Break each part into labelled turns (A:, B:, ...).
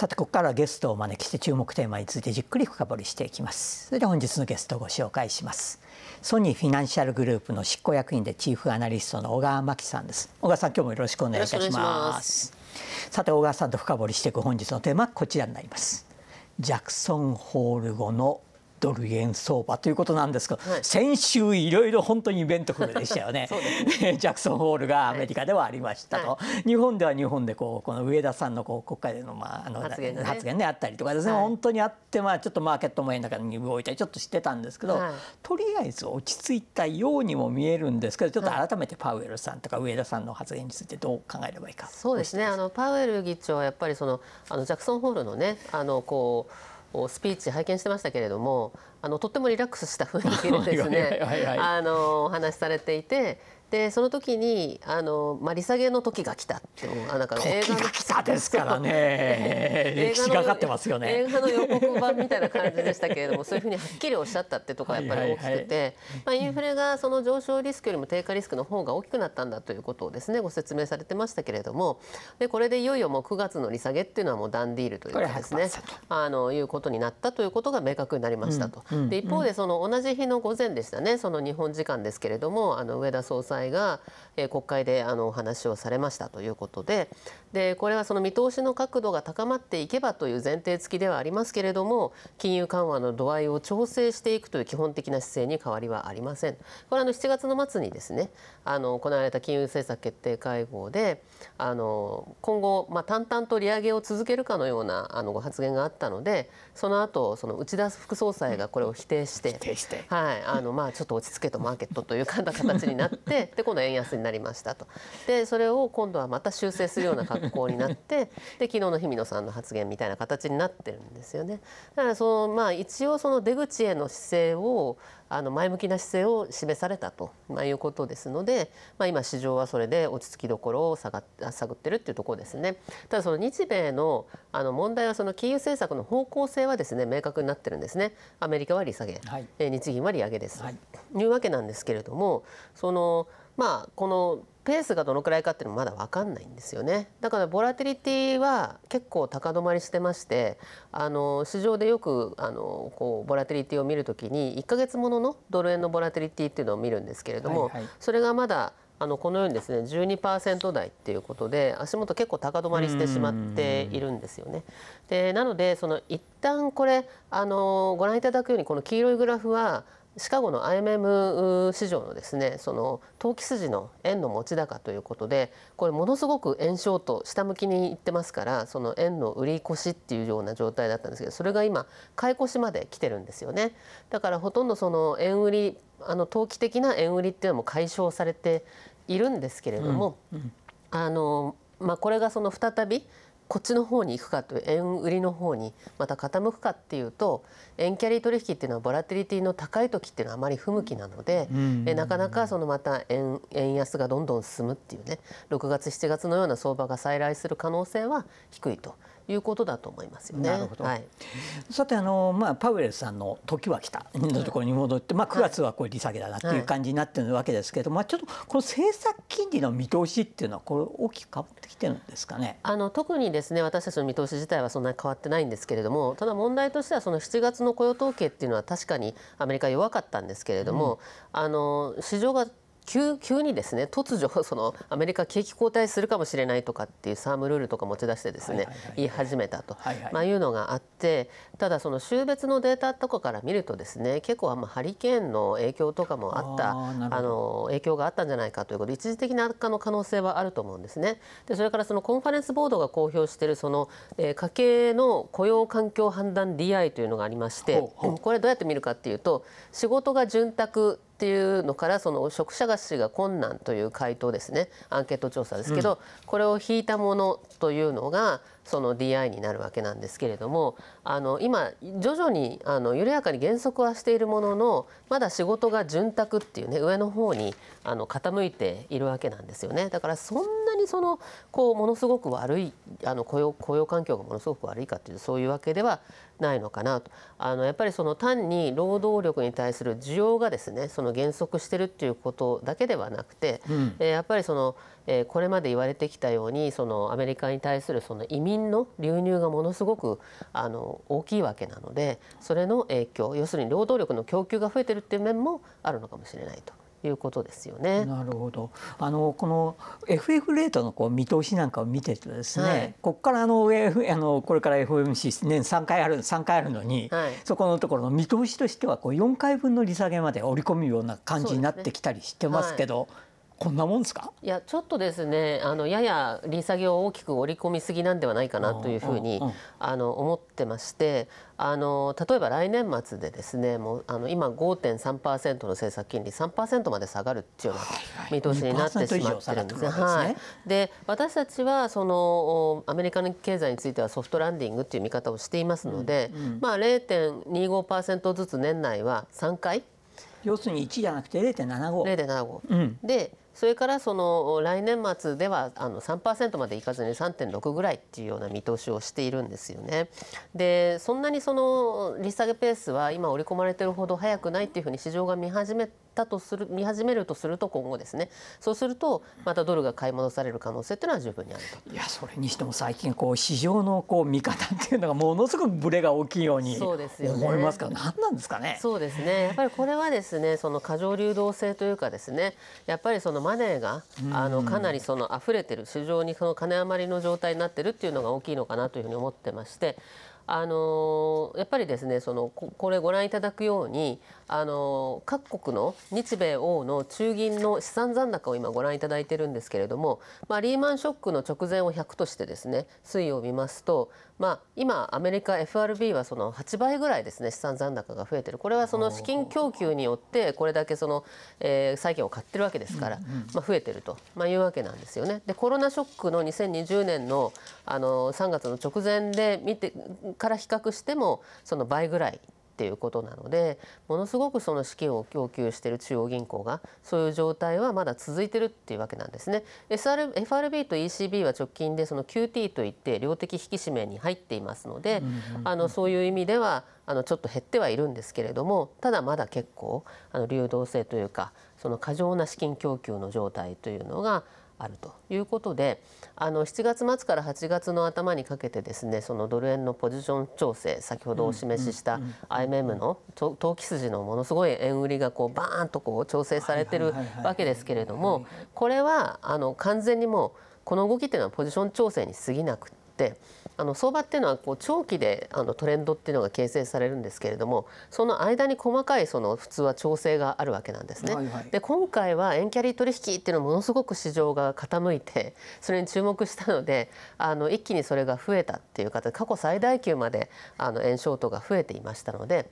A: さてここからゲストをお招きして注目テーマについてじっくり深掘りしていきますそれでは本日のゲストをご紹介しますソニーフィナンシャルグループの執行役員でチーフアナリストの小川真紀さんです小川さん今日もよろしくお願いいたしますさて小川さんと深掘りしていく本日のテーマはこちらになりますジャクソンホール後のドル円相場ということなんですけど、はい、先週いろいろ本当にイベントフルでしたよね ね、ジャクソン・ホールがアメリカではありましたと、はい、日本では日本でこうこの上田さんのこう国会での,、まあ、あの発言ね発言あったりとかですね、はい、本当にあってまあちょっとマーケットも円高に動いたりちょっとしてたんですけど、とりあえず落ち着いたようにも見えるんですけどちょっと改めてパウエルさんとか上田さんの発言についてどう考えればいいか。
B: そうですねあのパウエル議長はやっぱりそのあのジャクソン・ホールのねあのこうスピーチ拝見してましたけれどもあのとってもリラックスした雰囲気でですねあのお話しされていてでその時にあの「まあ、利下げの時が来た」ってあなんか映画の時がですからね 歴史がかってますよね映画の予告版みたいな感じでしたけれどもそういうふうにはっきりおっしゃったってとこがやっぱり大きくて、まあ、インフレがその上昇リスクよりも低下リスクの方が大きくなったんだということをですねご説明されてましたけれどもでこれでいよいよもう9月の利下げっていうのはもうダンディールというかですねあのいうことになったということが明確になりましたと。うんうん、で一方でその同じ日の午前でしたねその日本時間ですけれどもあの上田総裁が、え国会であのお話をされましたということででこれはその見通しの角度が高まっていけばという前提付きではありますけれども金融緩和の度合いを調整していくという基本的な姿勢に変わりはありません。これあの7月の末にですねあの行われた金融政策決定会合であの今後、まあ、淡々と利上げを続けるかのようなあのご発言があったのでその後その内田副総裁がこれを否定して、はい、あのまあちょっと落ち着けとマーケットというか 形になってで今度円安になりましたとでそれを今度はまた修正するような格好になって で昨日の日比野さんの発言みたいな形になってるんですよね。だからそのまあ一応その出口への姿勢をあの前向きな姿勢を示されたと、まあ、いうことですので、まあ、今市場はそれで落ち着きどころを探ってるっていうところですねただその日米のあの問題はその金融政策の方向性はですね明確になってるんですねアメリカは利下げ、はい、日銀は利上げです、はい、いうわけなんですけれどもそのまあこのペースがどのくらいかっていうのまだ分かんないんですよねだからボラティリティは結構高止まりしてましてあの市場でよくあのこうボラティリティを見るときに1ヶ月もののドル円のボラティリティっていうのを見るんですけれども、はいはい、それがまだあのこのようにですね12%台っていうことで足元結構高止まりしてしまっているんですよね。でなのでその一旦これあのご覧いただくようにこの黄色いグラフはシカゴの IMM 市場のですねその投機筋の円の持ち高ということでこれものすごく円ショート下向きにいってますからその円の売り越しっていうような状態だったんですけどそれが今買い越しまで来てるんですよね。だからほとんどその円売りあの投機的な円売りっていうのも解消されているんですけれども、うんうん、あのまあ、これがその再びこっちの方に行くかという円売りの方にまた傾くかっていうと円キャリー取引っていうのはボラティリティの高い時っていうのはあまり不向きなので、えなかなかそのまた円円安がどんどん進むっていうね6月7月のような相場が再来する可能性は低いと
A: いうことだと思いますよね。なるほど。はい、さてあのまあパウエルさんの時は来たのところに戻って、まあ9月はこれ利下げだなっていう感じになってるわけですけど、まあちょっとこの政策金利の見通しっていうのはこれ大きく変わってきてるんですかね。あの特にですね私たちの見通
B: し自体はそんなに変わってないんですけれども、ただ問題としてはその7月の雇用統計っていうのは確かにアメリカ弱かったんですけれども、うん、あの市場が急 急にですね突如 そのアメリカ景気後退するかもしれないとかっていうサームルールとか持ち出してですね、言い始めたと、はいはい、まあ、いうのがあってただその週別のデータとかから見るとですね結構あハリケーンの影響とかもあったあの影響があったんじゃないかということで一時的な悪化の可能性はあると思うんですね。でそれからそのコンファレンスボードが公表しているその、えー、家計の雇用環境判断 DI というのがありましてこれどうやって見るかっていうと仕事が潤沢っていうのからその職者がしが困難という回答ですねアンケート調査ですけど、これを引いたものというのがその DI になるわけなんですけれどもあの今徐々にあの緩やかに減速はしているもののまだ仕事が潤沢っていうね上の方にあの傾いているわけなんですよねだからそんなにそのこうものすごく悪いあの雇用雇用環境がものすごく悪いかっていうそういうわけではないのかなとあのやっぱりその単に労働力に対する需要がですねその減速してるっていうことだけではなくて、うん、えー、やっぱりそのえこれまで言われてきたようにそのアメリカに対するその移民の流入がものすごくあの大きいわけなのでそれの影響要するに労働力の
A: 供給が増えてるっていう面もあるのかもしれないと。いうことですよね。なるほど。あのこの FF レートのこう見通しなんかを見てるとですね、はい、ここからあの、F、あのこれから f m c 年3回ある3回あるのに、はい、そこのところの見通しとしてはこう4回分の利下げまで織り込むような感じになってきたりしてますけど。こんなもんですか
B: いやちょっとですねあのやや利下げを大きく織り込みすぎなんではないかなというふうにあの思ってましてあの例えば来年末でですねもうあの今5.3%の政策金利3%まで下がるっていうような見通しになってしまってるんですね。はい、で私たちはそのアメリカの経済についてはソフトランディングっていう見方をしていますので、うんうん、まあ0.25%ずつ年内は3回要するに1じゃなくて0.75。0.75、うん、でそれからその来年末ではあの3%までいかずに3.6ぐらいっていうような見通しをしているんですよね。でそんなにその利下げペースは今織り込まれてるほど早くないっていうふうに市場が見始めてたとする見始めるとすると今後ですねそうするとまたドルが買い戻される可能性というのは十分にあるといや
A: それにしても最近こう市場のこう見方っていうのがものすごくブレが大きいように思いますから、ね、
B: 何なんですかねそうですねやっぱりこれはですねその過剰流動性というかですねやっぱりそのマネーがあのかなりその溢れてる市場にその金余りの状態になってるっていうのが大きいのかなというふうに思ってましてあのやっぱりですねそのここれご覧いただくようにあの各国の日米欧の中銀の資産残高を今ご覧いただいてるんですけれども、まあ、リーマンショックの直前を100としてですね推移を見ますと、まあ、今アメリカ FRB はその8倍ぐらいですね資産残高が増えてるこれはその資金供給によってこれだけその、えー、債券を買ってるわけですから、まあ、増えてると、まあ、いうわけなんですよね。でコロナショックの2020年のあの3月の直前で見てから比較してもその倍ぐらいっていうことなのでものすごくその資金を供給している中央銀行がそういう状態はまだ続いてるっていうわけなんですね。SR FRB と ECB は直近でその QT といって量的引き締めに入っていますので、あのそういう意味ではあのちょっと減ってはいるんですけれどもただまだ結構あの流動性というかその過剰な資金供給の状態というのがあるということであの7月末から8月の頭にかけてですねそのドル円のポジション調整先ほどお示しした IMM の投機筋のものすごい円売りがこうバーンとこう調整されてるわけですけれどもこれはあの完全にもうこの動きっていうのはポジション調整に過ぎなくって。あの相場っていうのはこう長期であのトレンドっていうのが形成されるんですけれどもその間に細かいその普通は調整があるわけなんですね。はいはい、で今回は円キャリー取引っていうのはものすごく市場が傾いてそれに注目したのであの一気にそれが増えたっていう形過去最大級まであの円ショートが増えていましたので。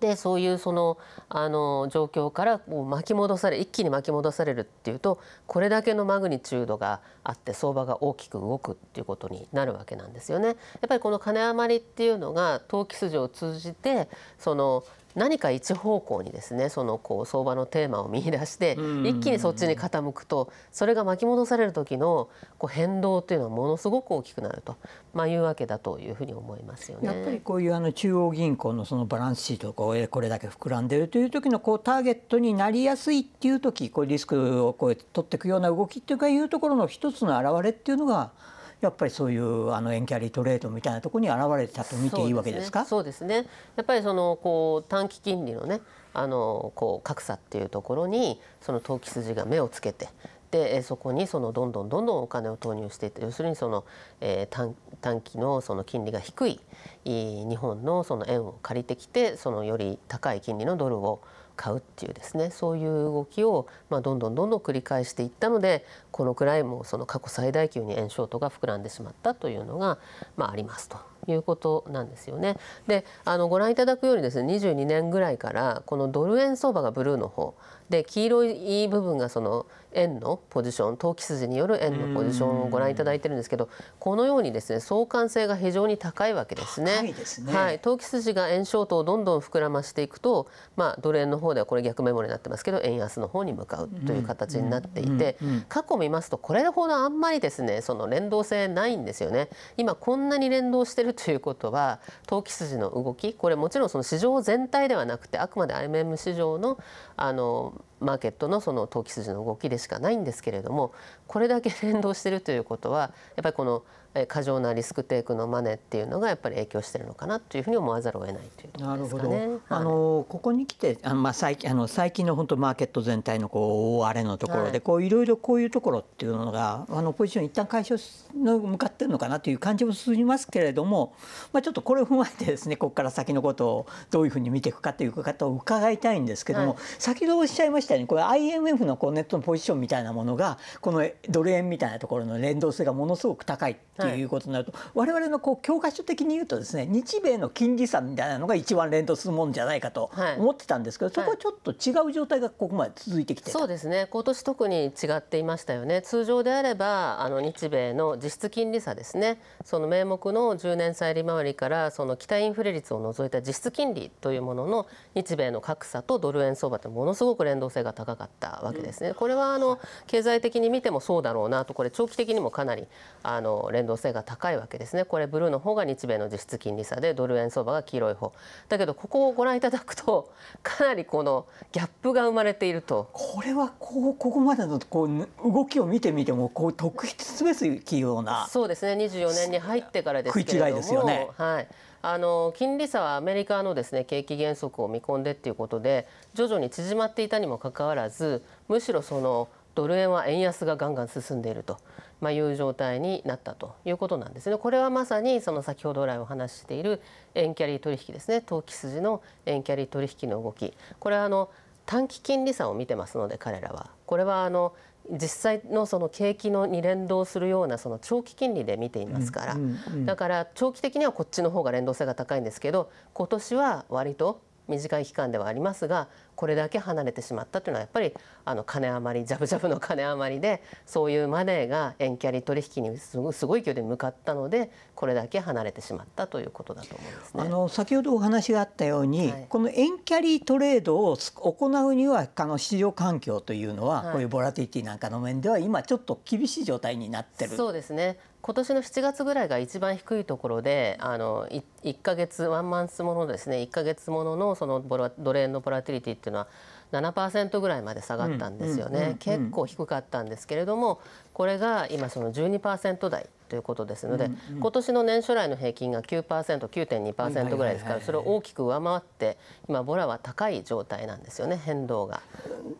B: でそういうそのあの状況からもう巻き戻され一気に巻き戻されるっていうとこれだけのマグニチュードがあって相場が大きく動くっていうことになるわけなんですよね。やっぱりこの金余りっていうのが投機筋を通じてその何か一方向にですねそのこう相場のテーマを見出して一気にそっちに傾くとそれが巻き戻される時のこう変動というのはものすごく大きくなると、まあ、いうわけだというふうに思いますよね。やっぱり
A: こういうあの中央銀行のそのバランスシートがこれだけ膨らんでるという時のこうターゲットになりやすいっていう時こうリスクをこう取っていくような動きっていうかいうところの一つの表れっていうのがやっぱりそういうあの円キャリートレードみたいなところに現れたと見ていいわけですか
B: そうですね、ね、やっぱりそのこう短期金利のねあのこう格差っていうところにその投機筋が目をつけてでそこにそのどんどんどんどんお金を投入していって要するにその、えー、短期のその金利が低い日本のその円を借りてきてそのより高い金利のドルを買うっていうですねそういう動きを、まあ、どんどんどんどん繰り返していったのでこのくらいもその過去最大級に円ショートが膨らんでしまったというのが、まあ、ありますということなんですよね。であのご覧いただくようにですね22年ぐらいからこのドル円相場がブルーの方で黄色い部分がその円のポジション投機筋による円のポジションをご覧いただいてるんですけどこのようにですね相関性が非常に高いわけですね。すねはい、投機筋が円ショートをどんどん膨らましていくと、まあ、ドル円の方ではこれ逆メモになってますけど円安の方に向かうという形になっていて過去見ますとこれほどあんまりですねその連動性ないんですよね。今こんなに連動してるということは投機筋の動きこれもちろんその市場全体ではなくてあくまで IMM 市場のあのマーケットのその投機筋の動きでしかないんですけれどもこれだけ連動してるということはやっぱりこの過剰なリスクテイクのマネ
A: っていうのがやっぱり影響してるのかなというふうに思わざるを得ないというところですかね。あのここにきてあのまあ最近あの最近の本当マーケット全体のこう大荒れのところで、はい、こういろいろこういうところっていうのがあのポジション一旦解消の向かってるのかなという感じもすみますけれども、まあちょっとこれを踏まえてですね ここから先のことをどういうふうに見ていくかという方を伺いたいんですけども、はい、先ほどおっしゃいましたようにこれ IMF のこうネットのポジションみたいなものがこのドル円みたいなところの連動性がものすごく高いっていうということになると、はい、我々のこう教科書的に言うとですね日米の金利差みたいなのが一番連動するもんじゃないかと思ってたんですけど、はい、そこはちょっと違う状態がここまで続いてきてそ
B: うですね今年特に違っていましたよね通常であればあの日米の実質金利差ですねその名目の10年債利回りからその期待インフレ率を除いた実質金利というものの日米の格差とドル円相場ってものすごく連動性が高かったわけですね。うん、これはあの経済的に見てもそうだろうなとこれ長期的にもかなりあの連動動性が高いわけですねこれブルーの方が日米の実質金利差でドル円相場が黄色い方だけどここをご覧いただくとかなりこのギャップが生まれていると
A: これはこうここまでのこう動きを見てみてもこう特筆すべきようなそうで
B: すね24年に入ってからですけれども食い違いですよね。はいあの金利差はアメリカのですね景気減速を見込んでっていうことで徐々に縮まっていたにもかかわらずむしろそのドル円は円安がガンガン進んでいるとまあ、いう状態になったということなんですね。これはまさにその先ほど来お話ししている円キャリー取引ですね投機筋の円キャリー取引の動きこれはあの短期金利差を見てますので彼らは。これはあの実際のその景気のに連動するようなその長期金利で見ていますから、だから長期的にはこっちの方が連動性が高いんですけど今年は割と短い期間ではありますがこれだけ離れてしまったというのはやっぱりあの金余りジャブジャブの金余りでそういうマネーが円キャリ取引にすごすごい勢いで向かったのでこれだけ離れてしまったということだと思いま
A: す、ね、あの先ほどお話があったように、はい、この円キャリトレードを行うにはあの市場環境というのは、はい、こういうボラティティなんかの面では今ちょっと厳しい状態になってる。そうですね今年の7月ぐらいが一番低いところ
B: であの一ヶ月ワンマンスものですね一ヶ月もののそのボラドル円のボラティリティっていうのは7%ぐらいまで下がったんですよね、結構低かったんですけれどもこれが今その12%台ということですので、うんうん、今年の年初来の平均が 9%9.2% ぐらいですからそれを大きく上回って今ボラは高い状態なんですよね変動が。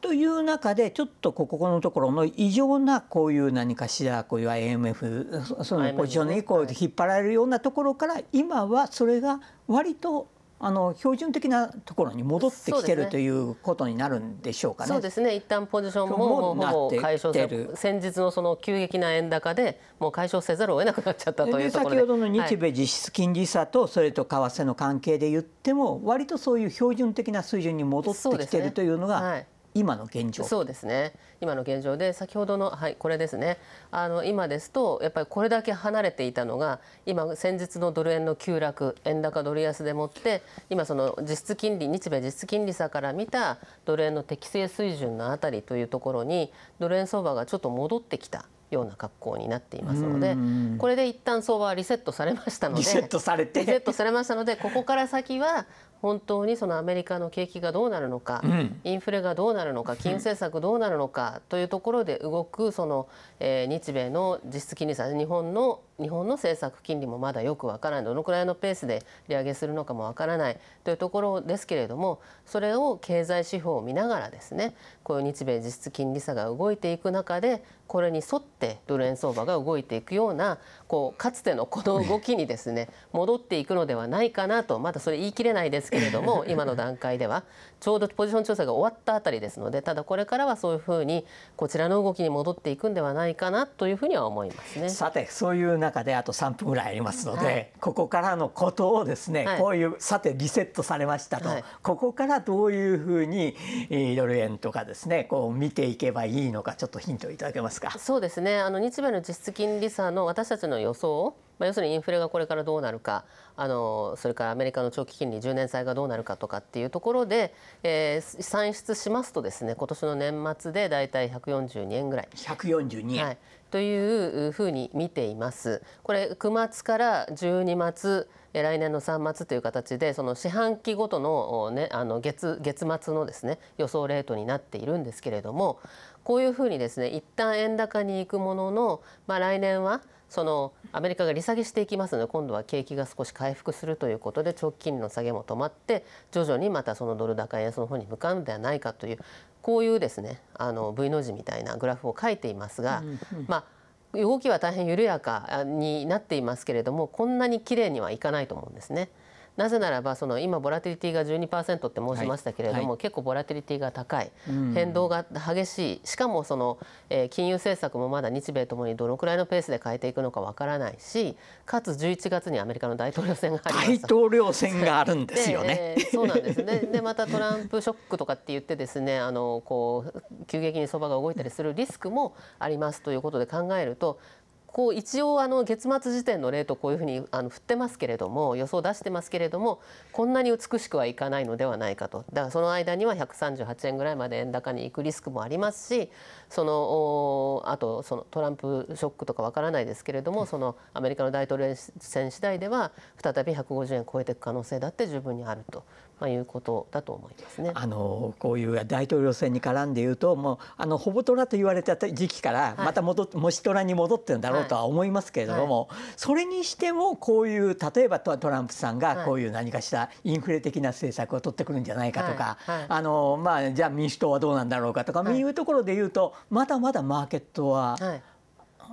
A: という中でちょっとここのところの異常なこういう何かしらこういう IMF そのポジションにこう引っ張られるようなところから今はそれが割とあの標準的なところに戻ってきてる、ね、ということになるんでしょうかね。そうですね。
B: 一旦ポジションももう解消せる。先日のその急激な円高でもう解消せざるを得なくなっちゃったというところで。先ほどの日
A: 米実質金利差とそれと為替の関係で言っても、割とそういう標準的な水準に戻ってきてるというのが今の現状そうで
B: すね今の現状で先ほどの、はい、これですねあの今ですとやっぱりこれだけ離れていたのが今先日のドル円の急落円高ドル安でもって今その実質金利日米実質金利差から見たドル円の適正水準のあたりというところにドル円相場がちょっと戻ってきたような格好になっていますのでこれで一旦相場はリセットされましたのでリセットされてリセットされましたのでここから先は本当にそのアメリカの景気がどうなるのか、うん、インフレがどうなるのか金融政策どうなるのかというところで動くその、えー、日米の実質金利差日本の日本の政策金利もまだよくわからないどのくらいのペースで利上げするのかもわからないというところですけれどもそれを経済指標を見ながらですねこういう日米実質金利差が動いていく中でこれに沿ってドル円相場が動いていくようなこうかつてのこの動きにですね 戻っていくのではないかなとまだそれ言い切れないですけれども 今の段階ではちょうどポジション調整が終わったあたりですのでただこれからはそういうふうにこちらの動きに戻っていく
A: んではないかなというふうには思いますね。さてそういう中であと3分ぐらいありますので、はい、ここからのことをですね、はい、こういうさてリセットされましたと、はい、ここからどういうふうにいろいろ円とかですねこう見ていけばいいのかちょっとヒントいただけます
B: か。そうですねあの日米の実質金利差の私たちの予想まあ、要するにインフレがこれからどうなるかあのそれからアメリカの長期金利10年債がどうなるかとかっていうところで、えー、算出しますとですね今年の年末でだいたい142円ぐらい。142円、はい、というふうに見ています。これ9月から12月来年の3末という形でその四半期ごとの,、ね、あの月月末のですね予想レートになっているんですけれどもこういうふうにですね一旦円高に行くものの、まあ、来年はそのアメリカが利下げしていきますので今度は景気が少し回復するということで長期金利の下げも止まって徐々にまたそのドル高円安の方に向かうのではないかというこういうですねあの V の字みたいなグラフを書いていますが、まあ動きは大変緩やかになっていますけれどもこんなに綺麗にはいかないと思うんですね。なぜならばその今ボラティリティが12%って申しましたけれども、はいはい、結構ボラティリティが高い、変動が激しいしかもその、えー、金融政策もまだ日米ともにどのくらいのペースで変えていくのかわからないしかつ11月にアメリカ
A: の大統領選がありまし大統領選があるんですよね。えー、そうな
B: んですねでまたトランプショックとかって言ってですねあのこう急激に相場が動いたりするリスクもありますということで考えるとこう一応あの月末時点のレートこういうふうにあの振ってますけれども予想出してますけれどもこんなに美しくはいかないのではないかとだからその間には138円ぐらいまで円高に行くリスクもありますしそのあとそのトランプショックとかわからないですけれどもそのアメリカの大統領選次第では再び150円超えていく可能性だって十分にあるとまあ、いうことだと思いますね。
A: あのこういう大統領選に絡んでいうともうあのほぼ虎と言われた時期からまた戻っ、もし虎に戻ってるんだろうとは思いますけれども、はいはい、それにしてもこういう例えばトランプさんがこういう何かしたインフレ的な政策を取ってくるんじゃないかとか、あのまあ、じゃあ民主党はどうなんだろうかとか、はい、いうところでいうとまだまだマーケットは、は
B: い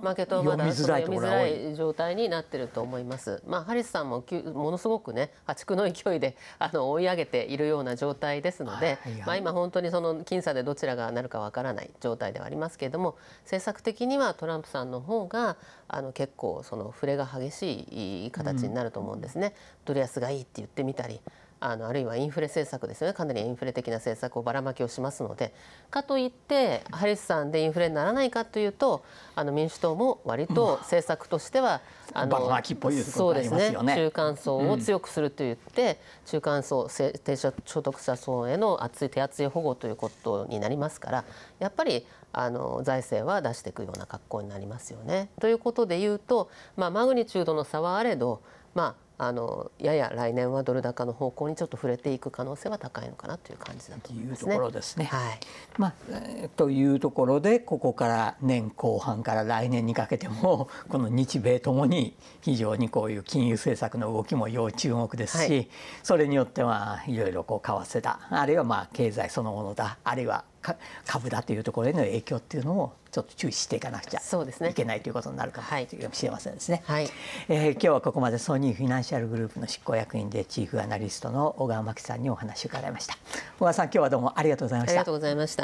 B: マーケットはまだ読みづらい状態になっていると思います。まあ、ハリスさんもものすごくね破竹の勢いで あの追い上げているような状態ですので、はまあ、今本当にその僅差でどちらがなるかわからない状態ではありますけれども政策的にはトランプさんの方があの結構その触れが激しい形になると思うんですね。うん、ドレアスがいいって言ってみたりあのあるいはインフレ政策ですねかなりインフレ的な政策をばらまきをしますのでかといってハリスさんでインフレにならないかというとあの民主党も割と政策としては、うん、あのばらまきっぽいですそうですね、中間層を強くすると言って、うん、中間層低所得者層への厚い手厚い保護ということになりますからやっぱりあの財政は出していくような格好になりますよね。ということでいうと、まあ、マグニチュードの差はあれど、まあ、あのやや来年はドル高の方向にちょっと触れていく可能性は高いのかなという感じだ
A: と思いますね。というところですね。はいまあえー、というところでここから年後半から来年にかけても この日米ともに非常にこういう金融政策の動きも要注目ですし、はい、それによってはいろいろこう為替だあるいはまあ経済そのものだあるいはか株だというところへの影響っていうのをちょっと注意していかなくちゃいけない、ということになるかもしれませんですね。はい、えー、今日はここまでソニーフィナンシャルグループの執行役員でチーフアナリストの小川真紀さんにお話を伺いました。小川さん今日はどうもありがとうございました。ありが
B: とうございました。